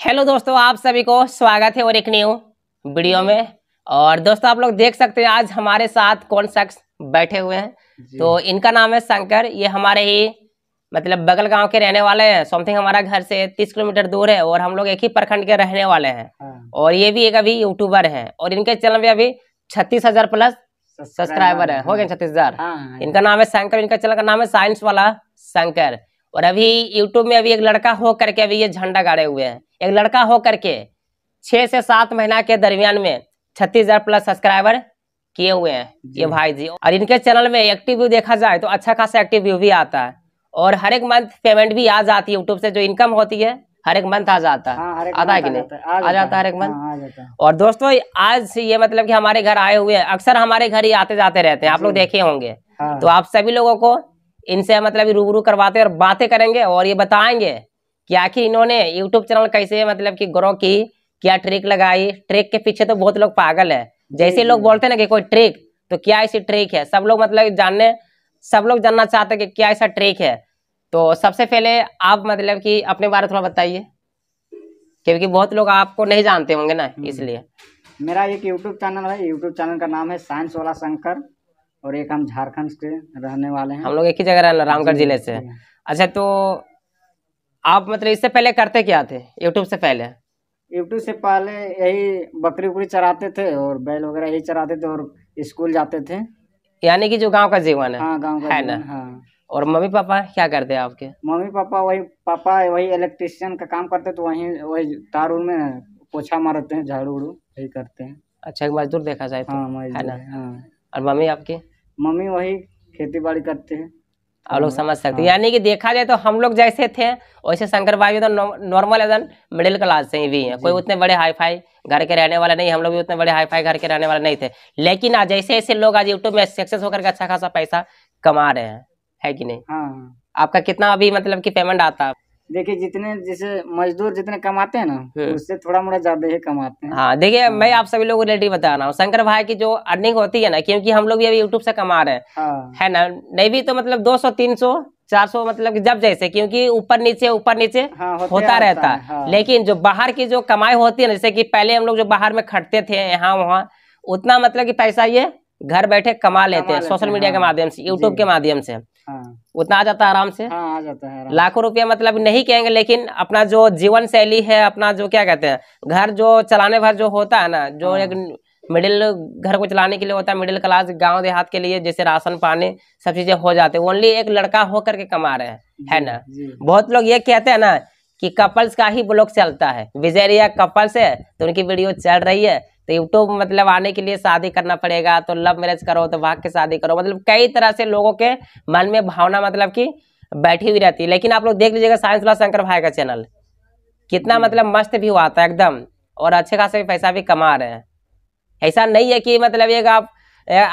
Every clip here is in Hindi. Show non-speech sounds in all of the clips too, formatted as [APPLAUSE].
हेलो दोस्तों आप सभी को स्वागत है और एक न्यू वीडियो में और दोस्तों आप लोग देख सकते हैं आज हमारे साथ कौन शख्स बैठे हुए हैं तो इनका नाम है शंकर ये हमारे ही मतलब बगल गांव के रहने वाले हैं समथिंग हमारा घर से तीस किलोमीटर दूर है और हम लोग एक ही प्रखंड के रहने वाले हैं हाँ। और ये भी एक अभी यूट्यूबर है और इनके चैनल में अभी छत्तीस हजार प्लस सब्सक्राइबर है हो गए छत्तीस हजार हाँ, हाँ, इनका नाम है शंकर इनका चैनल का नाम है साइंस वाला शंकर और अभी यूट्यूब में अभी एक लड़का हो करके अभी ये झंडा गाड़े हुए हैं एक लड़का हो करके छः से सात महीना के दरमियान में छत्तीस हजार प्लस सब्सक्राइबर किए हुए हैं ये भाई जी और इनके चैनल में एक्टिव व्यू देखा जाए तो अच्छा खासा एक्टिव व्यू भी आता है और हर एक मंथ पेमेंट भी आ जाती है यूट्यूब से जो इनकम होती है हर एक मंथ आ जाता है हाँ, आता है कि नहीं हाँ, आ जाता है हर एक मंथ और दोस्तों आज ये मतलब कि हमारे घर आए हुए हैं अक्सर हमारे घर ही आते जाते रहते हैं आप लोग देखे होंगे हाँ। तो आप सभी लोगों को इनसे मतलब रूबरू करवाते और बातें करेंगे और ये बताएंगे कि आखिर इन्होंने यूट्यूब चैनल कैसे मतलब कि ग्रो की क्या ट्रिक लगाई ट्रिक के पीछे तो बहुत लोग पागल है जैसे लोग हम्म। बोलते ना कि कोई ट्रिक तो क्या ऐसी ट्रिक है सब लोग मतलब जानने सब लोग जानना चाहते हैं कि क्या ऐसा ट्रिक है तो सबसे पहले आप मतलब कि अपने बारे थोड़ा बताइए क्योंकि बहुत लोग आपको नहीं जानते होंगे ना हम्म। इसलिए मेरा एक यूट्यूब चैनल है यूट्यूब चैनल का नाम है साइंस वाला शंकर और एक हम झारखंड के रहने वाले हैं हम लोग एक ही जगह रहने रामगढ़ जिले से अच्छा तो आप मतलब इससे पहले करते क्या थे यूट्यूब से पहले यूट्यूब से पहले यही बकरी उकरी चराते थे और बैल वगैरह यही चराते थे और स्कूल जाते थे यानी कि जो गांव का जीवन है हाँ, गांव का है ना हाँ। और मम्मी पापा क्या करते हैं आपके मम्मी पापा वही पापा वही इलेक्ट्रिशियन का काम करते तो वही वही तार में पोछा मारते हैं झाड़ू उड़ू यही करते हैं अच्छा एक मजदूर देखा जाए तो, हाँ, है ना हाँ। और मम्मी आपकी मम्मी वही खेती बाड़ी करते हैं आप लोग समझ सकते हैं हाँ। यानी कि देखा जाए तो हम लोग जैसे थे वैसे शंकर भाई एकदम नॉर्मल एकदम मिडिल क्लास से ही भी हैं कोई उतने बड़े हाई फाई घर के रहने वाले नहीं हम लोग भी उतने बड़े हाई फाई घर के रहने वाले नहीं थे लेकिन आज ऐसे ऐसे लोग आज यूट्यूब में सक्सेस होकर अच्छा खासा पैसा कमा रहे हैं है कि नहीं हाँ, हाँ। आपका कितना अभी मतलब की पेमेंट आता है देखिए जितने जैसे मजदूर जितने कमाते हैं ना हम्म। उससे थोड़ा मोड़ा ज्यादा ही कमाते हैं हाँ देखिए हाँ। मैं आप सभी लोगों को रिलेटिव बता रहा हूँ शंकर भाई की जो अर्निंग होती है ना क्योंकि हम लोग भी अभी यूट्यूब से कमा रहे हैं हाँ। है ना नहीं भी तो मतलब दो सौ तीन सौ चार सौ मतलब जब जैसे क्योंकि ऊपर नीचे ऊपर नीचे हाँ, होता रहता है हाँ। लेकिन जो बाहर की जो कमाई होती है ना जैसे कि पहले हम लोग जो बाहर में खटते थे यहाँ वहाँ उतना मतलब कि पैसा ये घर बैठे कमा लेते हैं सोशल मीडिया हाँ। के माध्यम से यूट्यूब के माध्यम से हाँ। उतना आ जाता है आराम से हाँ, आ जाता है लाखों रुपया मतलब नहीं कहेंगे लेकिन अपना जो जीवन शैली है अपना जो क्या कहते हैं घर जो चलाने भर जो होता है ना जो हाँ। एक मिडिल घर को चलाने के लिए होता है मिडिल क्लास गांव देहात के लिए जैसे राशन पानी सब चीजें हो जाते हैं ओनली एक लड़का होकर के कमा रहे हैं है ना बहुत लोग ये कहते हैं ना कि कपल्स का ही ब्लॉग चलता है विजयरिया कपल्स है तो उनकी वीडियो चल रही है तो तो मतलब आने के लिए शादी करना पड़ेगा तो लव मैरिज करो तो भाग के शादी करो मतलब कई तरह से लोगों के मन में भावना मतलब कि बैठी हुई रहती है लेकिन आप लोग देख लीजिएगा साइंस वाला शंकर भाई का चैनल कितना मतलब मस्त भी हुआ था एकदम और अच्छे खासे पैसा भी कमा रहे हैं ऐसा नहीं है कि मतलब ये आप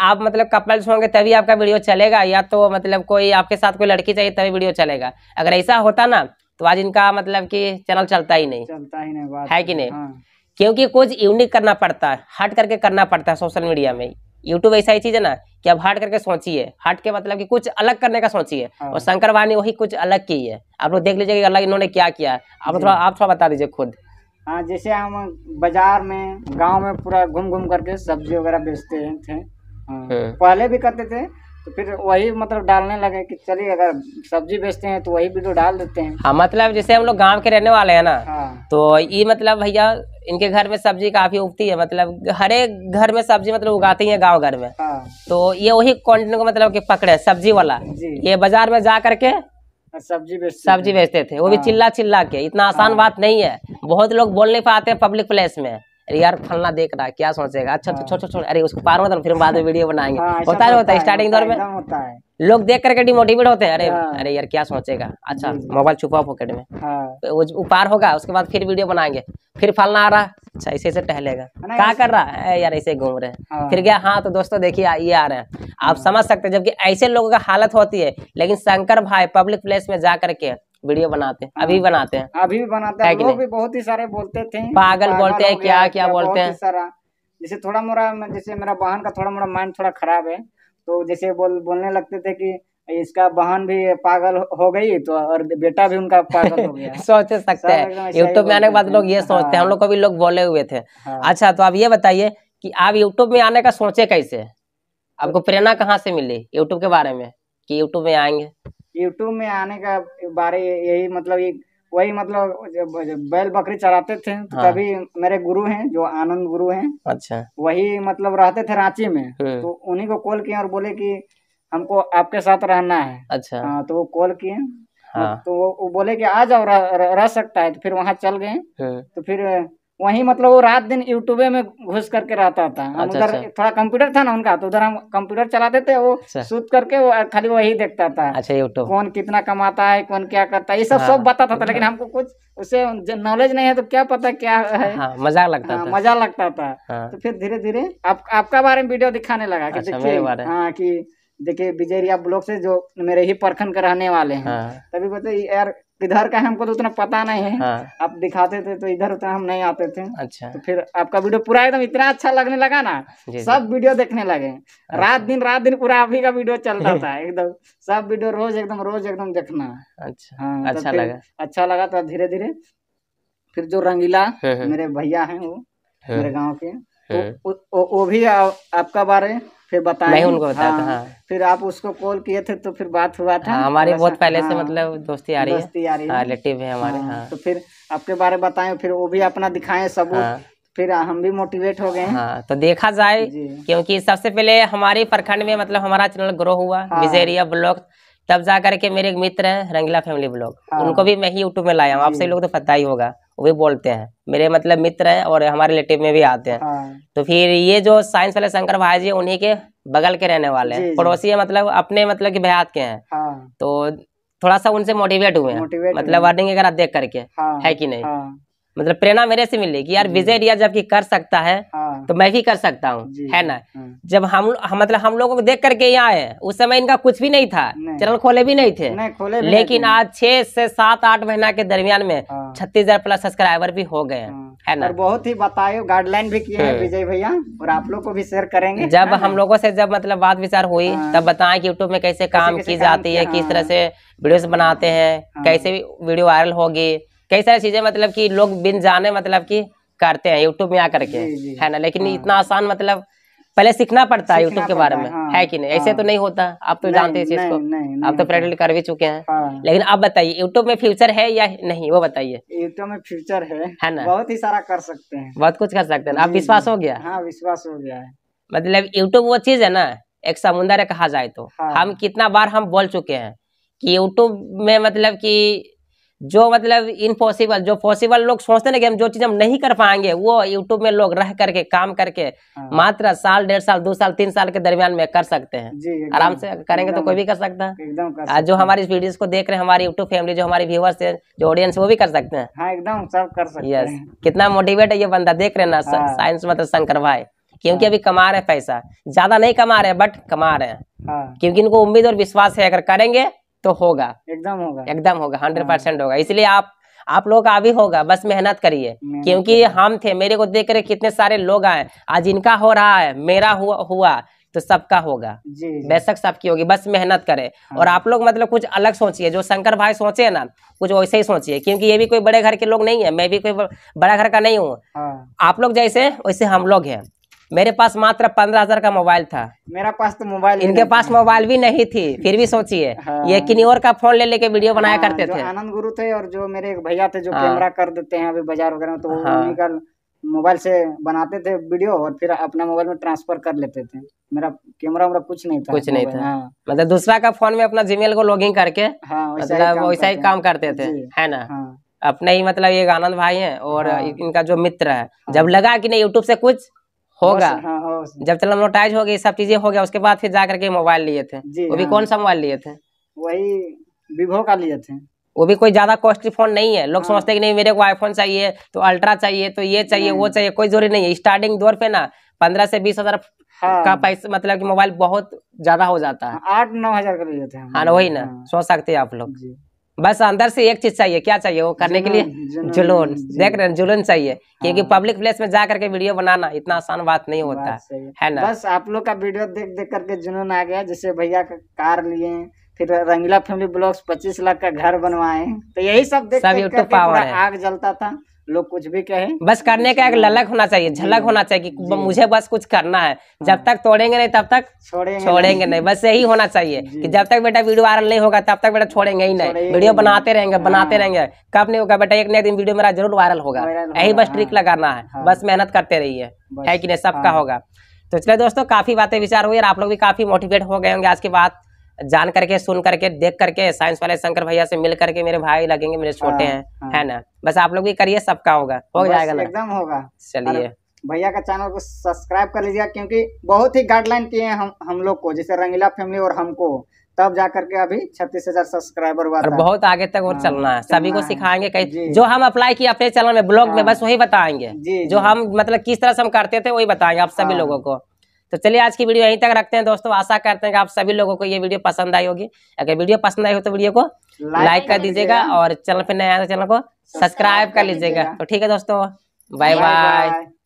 आप मतलब कपल्स होंगे तभी आपका वीडियो चलेगा या तो मतलब कोई आपके साथ कोई लड़की चाहिए तभी वीडियो चलेगा अगर ऐसा होता ना तो आज इनका मतलब कि चैनल चलता ही नहीं चलता ही नहीं बात है कि नहीं हाँ। क्योंकि कुछ यूनिक करना पड़ता है हट करके करना पड़ता है सोशल मीडिया में यूट्यूब ऐसा ही चीज है ना कि अब हट करके सोचिए हट के मतलब कि कुछ अलग करने का सोचिए हाँ। और शंकर वाणी वही कुछ अलग की है आप लोग देख लीजिए अलग इन्होंने क्या किया आप थोड़ा आप थोड़ा बता दीजिए खुद हाँ जैसे हम बाजार में गांव में पूरा घूम घूम करके सब्जी वगैरह बेचते थे हाँ, हाँ। पहले भी करते थे तो फिर वही मतलब डालने लगे कि चलिए अगर सब्जी बेचते हैं तो वही वीडियो तो डाल देते हैं हाँ मतलब जैसे हम लोग गांव के रहने वाले हैं ना हाँ। तो ये मतलब भैया इनके घर में सब्जी काफी उगती है मतलब हर एक घर में सब्जी मतलब उगाते हैं गांव घर में हाँ। तो ये वही क्वान को मतलब कि पकड़े सब्जी वाला ये बाजार में जा करके हाँ, सब्जी बेचते सब्जी बेचते थे वो भी हाँ। चिल्ला चिल्ला के इतना आसान हाँ। बात नहीं है बहुत लोग बोल नहीं पाते पब्लिक प्लेस में अरे यार फलना देख रहा है क्या सोचेगा अच्छा तो छोड़ छोड़ अरे उसको पार मत फिर बाद में वीडियो बनाएंगे हाँ, होता है होता है स्टार्टिंग दौर में होता है लोग देख करके डिमोटिवेट होते हैं अरे हाँ। अरे यार क्या सोचेगा अच्छा मोबाइल छुपा पॉकेट में हाँ। तो वो पार होगा उसके बाद फिर वीडियो बनाएंगे फिर फलना आ रहा अच्छा ऐसे ऐसे टहलेगा क्या कर रहा है यार ऐसे घूम रहे हैं फिर गया हाँ तो दोस्तों देखिए ये आ रहे हैं आप समझ सकते हैं जबकि ऐसे लोगों का हालत होती है लेकिन शंकर भाई पब्लिक प्लेस में जा करके वीडियो बनाते हैं अभी हाँ। बनाते हैं अभी भी बनाते हैं लोग भी बहुत ही सारे बोलते थे पागल बोलते हैं क्या क्या बोलते हैं सारा जैसे थोड़ा मोरा जैसे मेरा बहन का थोड़ा मोरा माइंड थोड़ा खराब है तो जैसे बोल बोलने लगते थे कि इसका बहन भी पागल हो गई तो और बेटा भी उनका पागल हो गया [LAUGHS] सोच सकते हैं यूट्यूब में आने के बाद लोग ये सोचते हैं हम लोग हाँ। को भी लोग बोले हुए थे हाँ। अच्छा तो आप ये बताइए कि आप यूट्यूब में आने का सोचे कैसे आपको तो प्रेरणा कहाँ से मिली यूट्यूब के बारे में कि यूट्यूब में आएंगे यूट्यूब में आने का बारे यही मतलब ये वही मतलब बैल बकरी चराते थे तो हाँ। तभी मेरे गुरु हैं जो आनंद गुरु हैं अच्छा वही मतलब रहते थे रांची में हम्म। तो उन्हीं को कॉल किए और बोले कि हमको आपके साथ रहना है अच्छा हाँ तो वो कॉल किए हाँ। तो वो बोले कि आ जाओ रह सकता है तो फिर वहाँ चल गए हम्म। तो फिर वहीं मतलब वो रात दिन यूट्यूबे में घुस करके रहता था हम अच्छा, उधर अच्छा। थोड़ा कंप्यूटर था ना उनका तो उधर हम कंप्यूटर चलाते थे वो अच्छा। सूत करके वो खाली वही देखता था अच्छा यूट्यूब कौन कितना कमाता है कौन क्या करता है ये सब हाँ। सब बताता था लेकिन हमको कुछ उसे नॉलेज नहीं है तो क्या पता क्या है हाँ, मजा हाँ, लगता था मजा लगता था तो फिर धीरे धीरे आपका बारे में वीडियो दिखाने लगा की अच्छा, देखिए हाँ कि देखिए बिजरिया ब्लॉक से जो मेरे ही परखन के रहने वाले हैं तभी बोलते यार इधर का हमको तो उतना पता नहीं है हाँ। आप दिखाते थे तो इधर उतना हम नहीं आते थे अच्छा तो फिर आपका वीडियो पूरा एकदम इतना अच्छा लगने लगा ना सब वीडियो देखने लगे अच्छा। रात दिन रात दिन पूरा अभी का वीडियो चलता था एकदम सब वीडियो रोज एकदम रोज एकदम देखना अच्छा हाँ, तो अच्छा लगा अच्छा लगा था तो धीरे धीरे फिर जो रंगीला हाँ, हाँ। मेरे भैया है वो मेरे गाँव के वो भी आपका बारे फिर बताया मैं उनको बताया हाँ, हाँ। फिर आप उसको कॉल किए थे तो फिर बात हुआ था हाँ, हमारी बहुत पहले हाँ, से मतलब दोस्ती आ रही दोस्ती है हाँ, रिलेटिव है हमारे हाँ, हाँ, तो फिर आपके बारे में बताए फिर वो भी अपना दिखाए सबूत हाँ, फिर हम भी मोटिवेट हो गए हाँ, तो देखा जाए क्योंकि सबसे पहले हमारे प्रखंड में मतलब हमारा चैनल ग्रो हुआ हाँ, ब्लॉक तब जा करके मेरे एक मित्र हैं रंगीला फैमिली ब्लॉग हाँ। उनको भी मैं ही यूट्यूब में लाया हूँ आप सभी लोग तो पता ही होगा वो भी बोलते हैं मेरे मतलब मित्र हैं और हमारे रिलेटिव में भी आते हैं हाँ। तो फिर ये जो साइंस वाले शंकर भाई जी उन्हीं के बगल के रहने वाले हैं पड़ोसी है मतलब अपने मतलब की बेहद के हैं हाँ। तो थोड़ा सा उनसे मोटिवेट हुए हैं मतलब वर्निंग अगर देख करके है कि नहीं मतलब प्रेरणा मेरे से मिली कि यार विजय रिया जबकि कर सकता है हाँ। तो मैं भी कर सकता हूँ है ना हाँ। जब हम मतलब हम लोगों को देख करके यहाँ आए उस समय इनका कुछ भी नहीं था चैनल खोले भी नहीं थे नहीं, खोले भी लेकिन आज छह से सात आठ महीना के दरमियान में छत्तीस हजार प्लस सब्सक्राइबर भी हो गए हैं हाँ। है ना और बहुत ही बताए गाइडलाइन भी किए हैं विजय भैया और आप लोग को भी शेयर करेंगे जब हम लोगों से जब मतलब बात विचार हुई तब बताएं कि यूट्यूब में कैसे काम की जाती है किस तरह से वीडियोस बनाते हैं कैसे वीडियो वायरल होगी कई सारी चीजें मतलब कि लोग बिन जाने मतलब कि करते हैं यूट्यूब में आकर के है ना हाँ। लेकिन इतना आसान मतलब पहले सीखना पड़ता है यूट्यूब के बारे में हाँ। है कि नहीं ऐसे तो हाँ। नहीं होता आप तो जानते हैं इसको आप तो प्रैक्टिकल कर भी चुके हैं लेकिन आप बताइए यूट्यूब में फ्यूचर है या नहीं वो बताइए यूट्यूब में फ्यूचर है है ना बहुत ही सारा कर सकते हैं बहुत कुछ कर सकते हैं आप विश्वास हो गया हाँ विश्वास हो गया है मतलब यूट्यूब वो चीज है ना एक समुन्दर कहा जाए तो हम कितना बार हम बोल चुके हैं कि यूट्यूब में मतलब की जो मतलब इम्पॉसिबल जो पॉसिबल लोग सोचते ना कि हम जो चीज हम नहीं कर पाएंगे वो यूट्यूब में लोग रह करके काम करके हाँ। मात्र साल डेढ़ साल दो साल तीन साल के दरमियान में कर सकते हैं आराम से करेंगे तो कोई भी कर सकता है जो हमारी वीडियो को देख रहे हैं हमारी यूट्यूब फैमिली जो हमारे व्यूवर्स है जो ऑडियंस वो भी कर सकते हैं हाँ, एकदम सब कर सकते यस कितना मोटिवेट है ये बंदा देख रहे ना साइंस मतलब शंकर भाई क्योंकि हाँ। अभी कमा रहे पैसा ज्यादा नहीं कमा रहे बट कमा रहे हैं क्योंकि इनको उम्मीद और विश्वास है अगर करेंगे तो होगा एकदम होगा एकदम होगा हंड्रेड हाँ। परसेंट होगा इसलिए आप आप लोग का अभी होगा बस मेहनत करिए क्योंकि हम थे मेरे को देख रहे कितने सारे लोग आए आज इनका हो रहा है मेरा हुआ हुआ तो सबका होगा बेशक सबकी होगी बस मेहनत करें और हाँ। आप लोग मतलब कुछ अलग सोचिए जो शंकर भाई सोचे ना कुछ वैसे ही सोचिए क्योंकि ये भी कोई बड़े घर के लोग नहीं है मैं भी कोई बड़ा घर का नहीं हूँ हाँ। आप लोग जैसे वैसे हम लोग हैं मेरे पास मात्र पंद्रह हजार का मोबाइल था मेरा पास तो मोबाइल इनके पास मोबाइल भी नहीं थी फिर भी सोचिए हाँ। ये किन्हीं और का फोन ले लेके वीडियो बनाया हाँ, करते थे आनंद गुरु थे और जो मेरे भैया थे जो हाँ। कैमरा कर देते हैं अभी बाजार वगैरह तो हाँ। उन्हीं मोबाइल से बनाते थे वीडियो और फिर अपना मोबाइल में ट्रांसफर कर लेते थे मेरा कैमरा वगैरह कुछ नहीं था कुछ नहीं था हाँ। मतलब दूसरा का फोन में अपना जीमेल को लॉगिन करके हाँ, वैसा मतलब वैसा ही काम करते थे है ना हाँ। अपने ही मतलब ये आनंद भाई हैं और हाँ। इनका जो मित्र है हाँ। जब लगा कि नहीं यूट्यूब से कुछ होगा हाँ, जब चलो मोनोटाइज हो गई सब चीजें हो गया उसके बाद फिर जा करके मोबाइल लिए थे वो भी हाँ। कौन सा मोबाइल लिए थे वही विवो का लिए थे वो भी कोई ज्यादा कॉस्टली फोन नहीं है लोग हाँ। समझते कि नहीं मेरे को आईफोन चाहिए तो अल्ट्रा चाहिए तो ये चाहिए वो चाहिए कोई जरूरी नहीं है स्टार्टिंग दौर पे ना पंद्रह से बीस हजार हाँ। का पैसा मतलब कि मोबाइल बहुत ज्यादा हो जाता है आठ नौ हजार का लेते हैं हाँ वही ना हाँ। सोच सकते हैं आप लोग बस अंदर से एक चीज चाहिए क्या चाहिए वो करने के लिए जुलून देख रहे हैं चाहिए क्योंकि पब्लिक हाँ। प्लेस में जा करके वीडियो बनाना इतना आसान बात नहीं होता है।, है ना बस आप लोग का वीडियो देख देख करके जुनून आ गया जैसे भैया का कार लिए फिर रंगीला फैमिली ब्लॉग्स पच्चीस लाख का घर बनवाए तो यही सब देख सब यूट्यूब आग जलता था लोग कुछ भी कहें बस करने का एक ललक होना चाहिए झलक होना चाहिए कि मुझे बस कुछ करना है हाँ। जब तक तोड़ेंगे नहीं तब तक छोड़ेंगे छोड़ेंगे नहीं बस यही होना चाहिए कि जब तक बेटा वीडियो वायरल नहीं होगा तब तक बेटा छोड़ेंगे ही नहीं वीडियो बनाते रहेंगे हाँ। बनाते रहेंगे कब नहीं होगा बेटा एक ना दिन वीडियो मेरा जरूर वायरल होगा यही बस ट्रिक हाँ। लगाना है बस मेहनत करते रहिए है कि नहीं सबका होगा तो चलिए दोस्तों काफी बातें विचार हुई और आप लोग भी काफी मोटिवेट हो गए होंगे आज की बात जान करके सुन करके देख करके साइंस वाले शंकर भैया से मिल करके मेरे भाई लगेंगे मेरे छोटे हाँ, हैं हाँ। है ना बस आप लोग भी करिए सबका होगा हो जाएगा ना एकदम होगा चलिए भैया का चैनल को सब्सक्राइब कर लीजिएगा क्योंकि बहुत ही गाइडलाइन किए हैं हम हम लोग को जैसे रंगीला फैमिली और हमको तब जा करके अभी छत्तीस हजार सब्सक्राइबर हुआ और बहुत आगे तक और हाँ, चलना है सभी को सिखाएंगे कई जो हम अप्लाई किए अपने चैनल में ब्लॉग हाँ, में बस वही बताएंगे जी, जो हम मतलब किस तरह से हम करते थे वही बताएंगे आप सभी हाँ, लोगों को तो चलिए आज की वीडियो यहीं तक रखते हैं दोस्तों आशा करते हैं कि आप सभी लोगों को ये वीडियो पसंद आई होगी अगर वीडियो पसंद आई हो तो वीडियो को लाइक कर दीजिएगा और चैनल पर नया तो चैनल को सब्सक्राइब कर लीजिएगा तो ठीक है दोस्तों बाय बाय